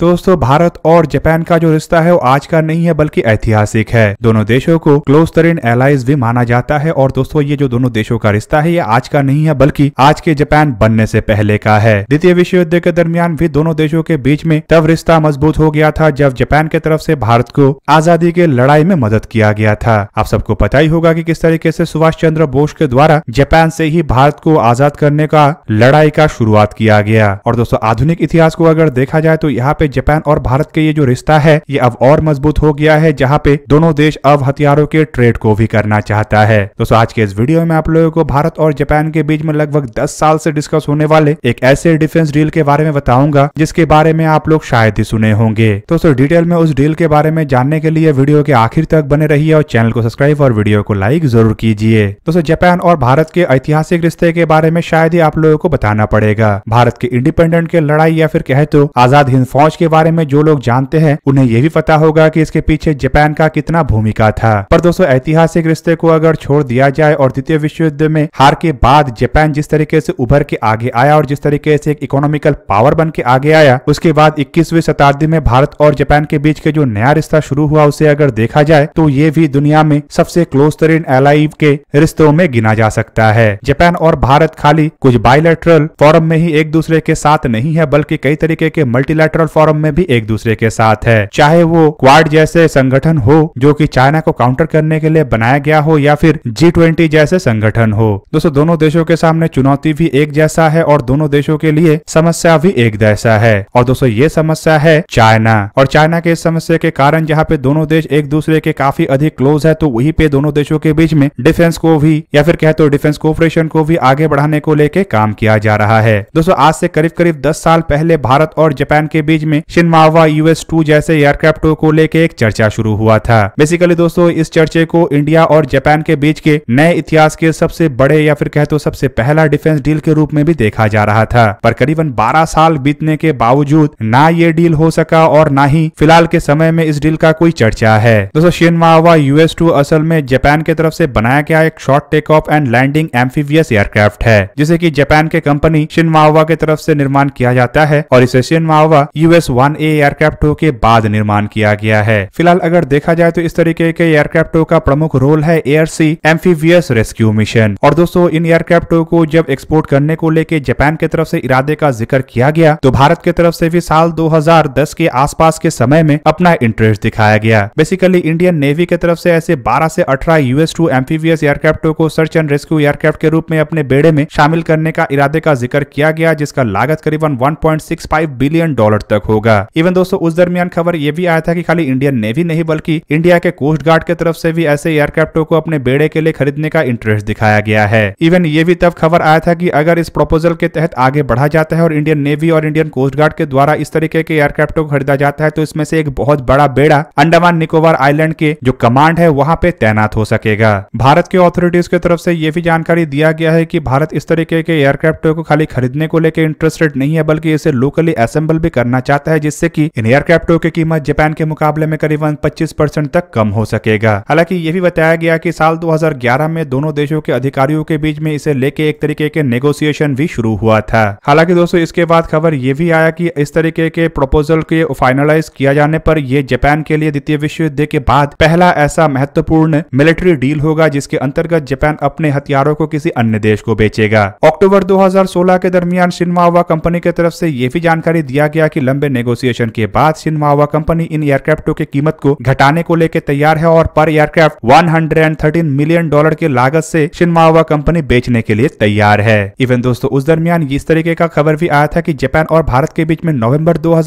दोस्तों भारत और जापान का जो रिश्ता है वो आज का नहीं है बल्कि ऐतिहासिक है दोनों देशों को क्लोज तरीन एलाइज भी माना जाता है और दोस्तों ये जो दोनों देशों का रिश्ता है ये आज का नहीं है बल्कि आज के जापान बनने से पहले का है द्वितीय विश्व युद्ध के दरमियान भी दोनों देशों के बीच में तब रिश्ता मजबूत हो गया था जब जापान के तरफ से भारत को आजादी के लड़ाई में मदद किया गया था आप सबको पता ही होगा की किस तरीके से सुभाष चंद्र बोस के द्वारा जापान से ही भारत को आजाद करने का लड़ाई का शुरुआत किया गया और दोस्तों आधुनिक इतिहास को अगर देखा जाए तो यहाँ पे जापान और भारत के ये जो रिश्ता है ये अब और मजबूत हो गया है जहाँ पे दोनों देश अब हथियारों के ट्रेड को भी करना चाहता है दोस्तों आज के इस वीडियो में आप लोगों को भारत और जापान के बीच में लगभग दस साल से डिस्कस होने वाले एक ऐसे डिफेंस डील के बारे में बताऊंगा जिसके बारे में आप लोग शायद ही सुने होंगे दोस्तों डिटेल में उस डील के बारे में जानने के लिए वीडियो के आखिर तक बने रहिए और चैनल को सब्सक्राइब और वीडियो को लाइक जरूर कीजिए दोस्तों जापान और भारत के ऐतिहासिक रिश्ते के बारे में शायद ही आप लोगों को बताना पड़ेगा भारत के इंडिपेंडेंट के लड़ाई या फिर कहे तो आजाद हिंद फौज के बारे में जो लोग जानते हैं उन्हें ये भी पता होगा कि इसके पीछे जापान का कितना भूमिका था पर दोस्तों ऐतिहासिक रिश्ते को अगर छोड़ दिया जाए और द्वितीय विश्व युद्ध में हार के बाद जापान जिस तरीके से उभर के आगे आया और जिस तरीके से एक इकोनॉमिकल पावर बन के आगे आया उसके बाद इक्कीसवीं शताब्दी में भारत और जापान के बीच के जो नया रिश्ता शुरू हुआ उसे अगर देखा जाए तो ये भी दुनिया में सबसे क्लोज तरीन एलाई के रिश्तों में गिना जा सकता है जापान और भारत खाली कुछ बायोलेटरल फॉरम में ही एक दूसरे के साथ नहीं है बल्कि कई तरीके के मल्टीलेटरल फॉरम फोरम में भी एक दूसरे के साथ है चाहे वो क्वाड जैसे संगठन हो जो कि चाइना को काउंटर करने के लिए बनाया गया हो या फिर जी ट्वेंटी जैसे संगठन हो दोस्तों दोनों देशों के सामने चुनौती भी एक जैसा है और दोनों देशों के लिए समस्या भी एक जैसा है और दोस्तों ये समस्या है चाइना और चाइना के इस समस्या के कारण जहाँ पे दोनों देश एक दूसरे के काफी अधिक क्लोज है तो वही पे दोनों देशों के बीच में डिफेंस को भी या फिर कहते तो डिफेंस कोऑपरेशन को भी आगे बढ़ाने को लेके काम किया जा रहा है दोस्तों आज से करीब करीब दस साल पहले भारत और जापान के बीच में में शिनमावा यूएस टू जैसे एयरक्राफ्टों को लेकर एक चर्चा शुरू हुआ था बेसिकली दोस्तों इस चर्चे को इंडिया और जापान के बीच के नए इतिहास के सबसे बड़े या फिर कह तो सबसे पहला डिफेंस डील के रूप में भी देखा जा रहा था पर करीबन 12 साल बीतने के बावजूद ना ये डील हो सका और ना ही फिलहाल के समय में इस डील का कोई चर्चा है दोस्तों शिनमावा यूएस टू असल में जापान के तरफ से बनाया गया एक short take off and landing amphibious aircraft है जिसे की जापान के कंपनी शिनमावा के तरफ से निर्माण किया जाता है और इसे ShinMaywa US S one A aircraft two के बाद निर्माण किया गया है फिलहाल अगर देखा जाए तो इस तरीके के एयरक्राफ्ट टू का प्रमुख रोल है air sea amphibious rescue mission और दोस्तों इन एयरक्राफ्ट टू को जब एक्सपोर्ट करने को लेके जापान की तरफ से इरादे का जिक्र किया गया तो भारत की तरफ से भी साल 2010 के आसपास के समय में अपना इंटरेस्ट दिखाया गया बेसिकली इंडियन नेवी की तरफ से ऐसे 12 से 18 यूएस टू एम्फीवियस एयरक्राफ्टों को सर्च एंड रेस्क्यू एयरक्राफ्ट के रूप में अपने बेड़े में शामिल करने का इरादे का जिक्र किया गया जिसका लागत करीबन 1.65 बिलियन डॉलर तक होगा इवन दोस्तों उस दरमियान खबर ये भी आया था की खाली इंडियन नेवी नहीं बल्कि इंडिया के कोस्ट गार्ड के तरफ से भी ऐसे एयरक्राफ्टों को अपने बेड़े के लिए खरीदने का इंटरेस्ट दिखाया गया है इवन ये भी तब खबर आया था की अगर इस प्रपोजल के तहत आगे बढ़ा जाता है और इंडियन नेवी और इंडियन कोस्ट गार्ड के द्वारा इस तरीके के एयरक्राफ्टों को खरीदा जाता है तो इसमें से एक बहुत बड़ा बेड़ा अंडमान निकोबार आइलैंड के जो कमांड है वहाँ पे तैनात हो सकेगा भारत के ऑथोरिटीज के तरफ से ये भी जानकारी दिया गया है की भारत इस तरीके के एयरक्राफ्टों को खाली खरीदने को लेकर इंटरेस्टेड नहीं है बल्कि इसे लोकली असेंबल भी करना चाहता जाता है जिससे कि इन एयरक्राफ्टों की कीमत जापान के मुकाबले में करीबन 25 परसेंट तक कम हो सकेगा हालांकि ये भी बताया गया कि साल 2011 में दोनों देशों के अधिकारियों के बीच में इसे लेके एक तरीके के नेगोशिएशन भी शुरू हुआ था हालांकि दोस्तों इसके बाद खबर ये भी आया की इस तरीके के प्रपोजल के फाइनलाइज किया जाने पर ये जापान के लिए द्वितीय विश्व युद्ध के बाद पहला ऐसा महत्वपूर्ण मिलिट्री डील होगा जिसके अंतर्गत जापान अपने हथियारों को किसी अन्य देश को बेचेगा अक्टूबर 2016 के दरमियान शिनवावा कंपनी की तरफ से ये भी जानकारी दिया गया कि लंबे नेगोशिएशन के बाद सिन्हावा कंपनी इन एयरक्राफ्टों की कीमत को घटाने को लेकर तैयार है और पर एयरक्राफ्ट 113 मिलियन डॉलर की लागत से सिन्हावा कंपनी बेचने के लिए तैयार है इवन दोस्तों उस दरमियान इस तरीके का खबर भी आया था की जापान और भारत के बीच में नवम्बर दो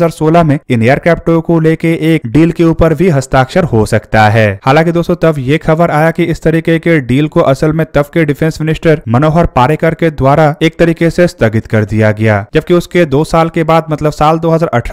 में इन एयरक्राफ्टों को लेके एक डील के ऊपर भी हस्ताक्षर हो सकता है हालांकि दोस्तों तब ये खबर आया की इस तरीके के डील को असल में तब के डिफेंस मिनिस्टर मनोहर पारेकर के द्वारा एक तरीके से स्थगित कर दिया गया जबकि उसके दो साल के बाद मतलब साल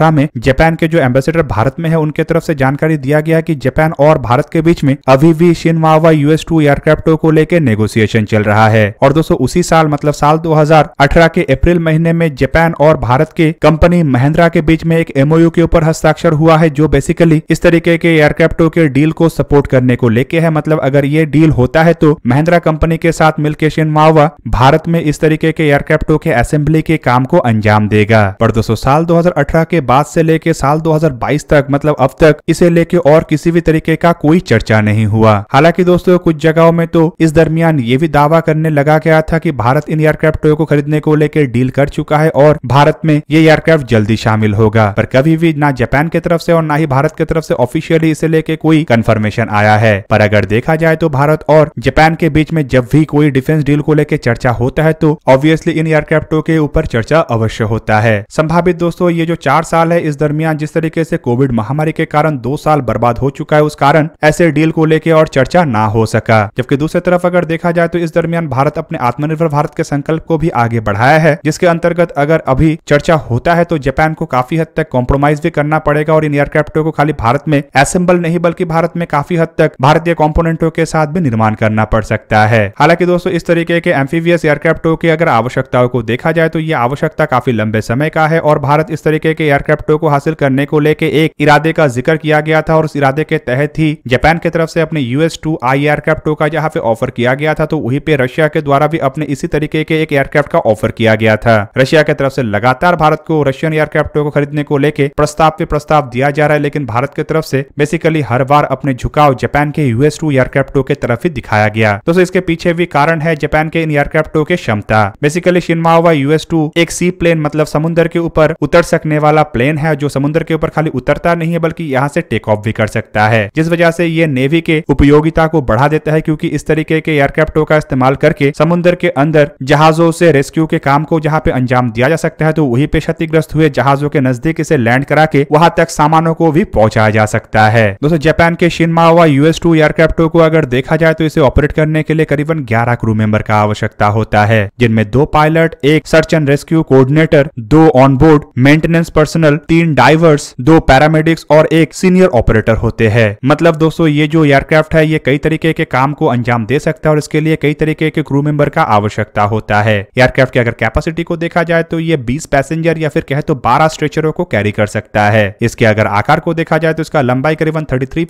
2018 में जापान के जो एम्बेसडर भारत में है उनके तरफ से जानकारी दिया गया कि जापान और भारत के बीच में अभी भी मावा यूएस टू एयरक्राफ्टों को लेकर नेगोशिएशन चल रहा है और दोस्तों उसी साल मतलब साल 2018 के अप्रैल महीने में जापान और भारत के कंपनी महिंद्रा के बीच में एक एमओयू के ऊपर हस्ताक्षर हुआ है जो बेसिकली इस तरीके के एयरक्राफ्टों के डील को सपोर्ट करने को लेके है मतलब अगर ये डील होता है तो महिंद्रा कंपनी के साथ मिलकर मावा भारत में इस तरीके के एयरक्राफ्टों के असेंबली के काम को अंजाम देगा पर दोस्तों साल 2018 के बाद से लेके साल 2022 तक मतलब अब तक इसे लेके और किसी भी तरीके का कोई चर्चा नहीं हुआ हालांकि दोस्तों कुछ जगहों में तो इस दरमियान ये भी दावा करने लगा गया था कि भारत इन एयरक्राफ्ट को खरीदने को लेकर डील कर चुका है और भारत में ये एयरक्राफ्ट जल्दी शामिल होगा पर कभी भी ना जापान की तरफ से और ना ही भारत की तरफ से ऑफिशियली इसे लेके कोई कंफर्मेशन आया है पर अगर देखा जाए तो भारत और जापान के बीच में जब भी कोई डिफेंस डील को लेकर चर्चा होता है तो ऑब्वियसली इन एयरक्राफ्टों के ऊपर चर्चा अवश्य होता है संभावित दोस्तों ये जो चार साल साल है इस दरमियान जिस तरीके से कोविड महामारी के कारण दो साल बर्बाद हो चुका है उस कारण ऐसे डील को लेकर और चर्चा ना हो सका जबकि दूसरी तरफ अगर देखा जाए तो इस दरमियान भारत अपने आत्मनिर्भर भारत के संकल्प को भी आगे बढ़ाया है जिसके अंतर्गत अगर अभी चर्चा होता है तो जापान को काफी हद तक कॉम्प्रोमाइज भी करना पड़ेगा और इन एयरक्राफ्टों को खाली भारत में असेंबल नहीं बल्कि भारत में काफी हद तक भारतीय कॉम्पोनेंटों के साथ भी निर्माण करना पड़ सकता है हालांकि दोस्तों इस तरीके के एम्फीवियस एयरक्राफ्टों की अगर आवश्यकताओं को देखा जाए तो ये आवश्यकता काफी लंबे समय का है और भारत इस तरीके के एयरक्राफ्ट क्रिप्टो को हासिल करने को लेके एक इरादे का जिक्र किया गया था और उस इरादे के तहत ही जापान की तरफ से अपने यूएस टू आई एयरक्राफ्टो का यहाँ पे ऑफर किया गया था तो वही पे रशिया के द्वारा भी अपने इसी तरीके के एक एयरक्राफ्ट का ऑफर किया गया था रशिया की तरफ से लगातार भारत को रशियन एयरक्राफ्टो को खरीदने को लेके प्रस्ताव पे प्रस्ताव दिया जा रहा है लेकिन भारत की तरफ से बेसिकली हर बार अपने झुकाव जापान के यूएस टू एयरक्राफ्टो के तरफ ही दिखाया गया तो इसके पीछे भी कारण है जापान के इन एयरक्राफ्टो के क्षमता बेसिकली शिनमा यूएस टू एक सी प्लेन मतलब समुद्र के ऊपर उतर सकने वाला प्लेन है जो समुद्र के ऊपर खाली उतरता नहीं है बल्कि यहाँ से टेक ऑफ भी कर सकता है जिस वजह से ये नेवी के उपयोगिता को बढ़ा देता है क्योंकि इस तरीके के एयरक्राफ्टों का इस्तेमाल करके समुद्र के अंदर जहाजों से रेस्क्यू के काम को जहाँ पे अंजाम दिया जा सकता है तो वही पे क्षतिग्रस्त हुए जहाजों के नजदीक इसे लैंड करा के वहाँ तक सामानों को भी पहुँचाया जा सकता है दोस्तों जापान के शिनमावा यूएस टू एयरक्राफ्टों को अगर देखा जाए तो इसे ऑपरेट करने के लिए करीबन ग्यारह क्रू मेंबर का आवश्यकता होता है जिनमें दो पायलट एक सर्च एंड रेस्क्यू कोऑर्डिनेटर दो ऑनबोर्ड मेंटेनेंस पर्सन प्रोफेशनल तीन डाइवर्स दो पैरामेडिक्स और एक सीनियर ऑपरेटर होते हैं मतलब दोस्तों ये जो एयरक्राफ्ट है ये कई तरीके के काम को अंजाम दे सकता है और इसके लिए कई तरीके के क्रू मेंबर का आवश्यकता होता है एयरक्राफ्ट की अगर कैपेसिटी को देखा जाए तो ये बीस पैसेंजर या फिर कहे तो बारह स्ट्रेचरों को कैरी कर सकता है इसके अगर आकार को देखा जाए तो इसका लंबाई करीबन थर्टी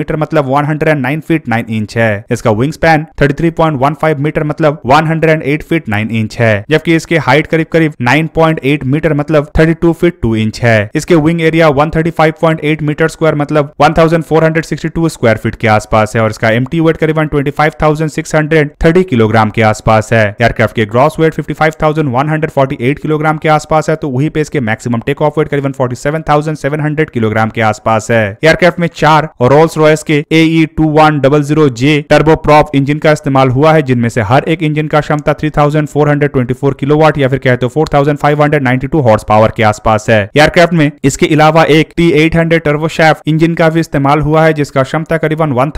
मीटर मतलब वन फीट नाइन इंच है इसका विंग स्पैन थर्टी मीटर मतलब एट फीट नाइन इंच है जबकि इसकी हाइट करीब करीब एट मीटर मतलब two feet two two inch है इसके विंग एरिया 135.8 मीटर स्क्वायर मतलब 1462 स्क्वायर फीट के आसपास है और इसका टी वेट करीबन 25,630 किलोग्राम के आसपास है एयरक्राफ्ट के ग्रॉस वेट 55,148 किलोग्राम के आसपास है तो वही पे इसके मैक्सिमम टेक ऑफ वेट करीबन हंड्रेड किलोग्राम के आसपास है एयरक्राफ्ट में चार और रोल्स रॉयस के A two one double zero J turboprop engine का इस्तेमाल हुआ है जिनमें से हर एक इंजन का क्षमता 3,424 किलोवाट या फिर हंड्रेड नाइन्टी 4,592 हॉर्स पावर के आसपास है है एयरक्राफ्ट में इसके अलावा एक T eight hundred turboshaft engine का भी इस्तेमाल हुआ है जिसका क्षमता करीबन वन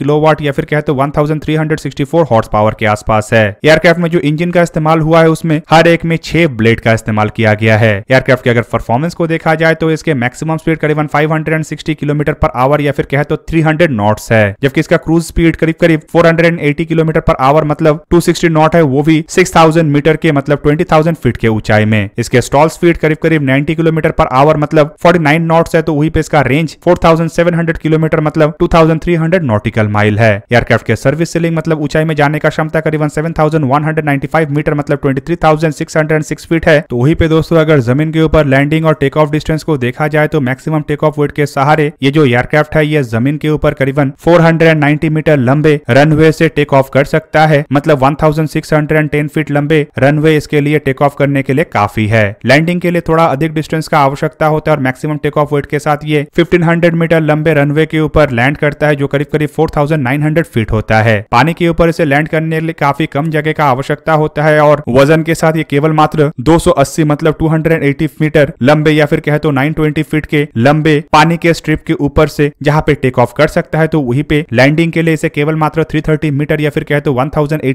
किलोवाट या फिर कहे तो 1364 हॉर्स पावर के आसपास है एयरक्राफ्ट में जो इंजन का इस्तेमाल हुआ है उसमें हर एक में छह ब्लेड का इस्तेमाल किया गया है एयरक्राफ्ट की अगर परफॉर्मेंस को देखा जाए तो इसके मैक्सिमम स्पीड करीबन 560 किलोमीटर पर आवर या फिर कहे तो 300 नॉट्स है जबकि इसका क्रूज स्पीड करीब करीब 480 किलोमीटर पर आवर मतलब 260 नॉट है वो भी 6000 मीटर के मतलब 20,000 फीट के ऊंचाई में इसके स्टॉल स्पीड करीब करीब 90 किलोमीटर पर आवर मतलब 49 नॉट्स है तो वही पे इसका रेंज 4700 किलोमीटर मतलब 2300 नॉटिकल माइल है एयरक्राफ्ट के सर्विस सीलिंग मतलब ऊंचाई में जाने का क्षमता करीबन 7195 मीटर मतलब 23606 फीट है तो वही पे दोस्तों अगर जमीन के ऊपर लैंडिंग और टेक ऑफ डिस्टेंस को देखा जाए तो मैक्सिमम टेक ऑफ वेट के सहारे ये जो एयरक्राफ्ट है ये जमीन के ऊपर करीबन फोर मीटर लंबे रनवे से टेक ऑफ कर सकता है मतलब वन फीट लंबे रन इसके लिए टेक ऑफ करने के लिए काफी है लैंडिंग के लिए थोड़ा अधिक अधिक डिस्टेंस का आवश्यकता होता है और मैक्सिमम टेक ऑफ वेट के साथ ये 1500 मीटर लंबे रनवे के ऊपर लैंड करता है जो करीब करीब 4900 फीट होता है पानी के ऊपर इसे लैंड करने के लिए काफी कम जगह का आवश्यकता होता है और वजन के साथ ये केवल मात्र 280 मतलब 280 मीटर लंबे या फिर कहे तो 920 फीट के लंबे पानी के स्ट्रिप के ऊपर से जहाँ पे टेक ऑफ कर सकता है तो वही पे लैंडिंग के लिए इसे केवल मात्र थ्री मीटर या फिर कहे तो वन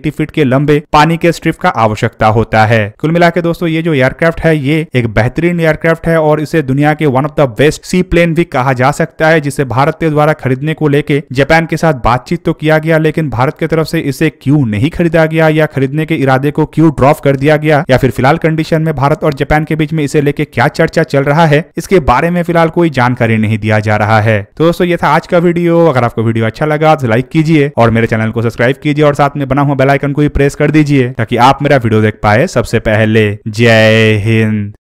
फीट के लंबे पानी के स्ट्रिप का आवश्यकता होता है कुल मिला दोस्तों ये जो एयरक्राफ्ट है ये एक बेहतरीन एयरक्राफ्ट है और इसे दुनिया के one of the best sea plane भी कहा जा सकता है जिसे भारत के द्वारा खरीदने को लेके जापान के साथ बातचीत तो किया गया लेकिन भारत की तरफ से इसे क्यों नहीं खरीदा गया या खरीदने के इरादे को क्यों ड्रॉप कर दिया गया या फिर फिलहाल कंडीशन में भारत और जापान के बीच में इसे लेके क्या चर्चा चल रहा है इसके बारे में फिलहाल कोई जानकारी नहीं दिया जा रहा है तो दोस्तों ये था आज का वीडियो अगर आपको वीडियो अच्छा लगा तो लाइक कीजिए और मेरे चैनल को सब्सक्राइब कीजिए और साथ में बना हुआ बेलाइकन को भी प्रेस कर दीजिए ताकि आप मेरा वीडियो देख पाए सबसे पहले जय हिंद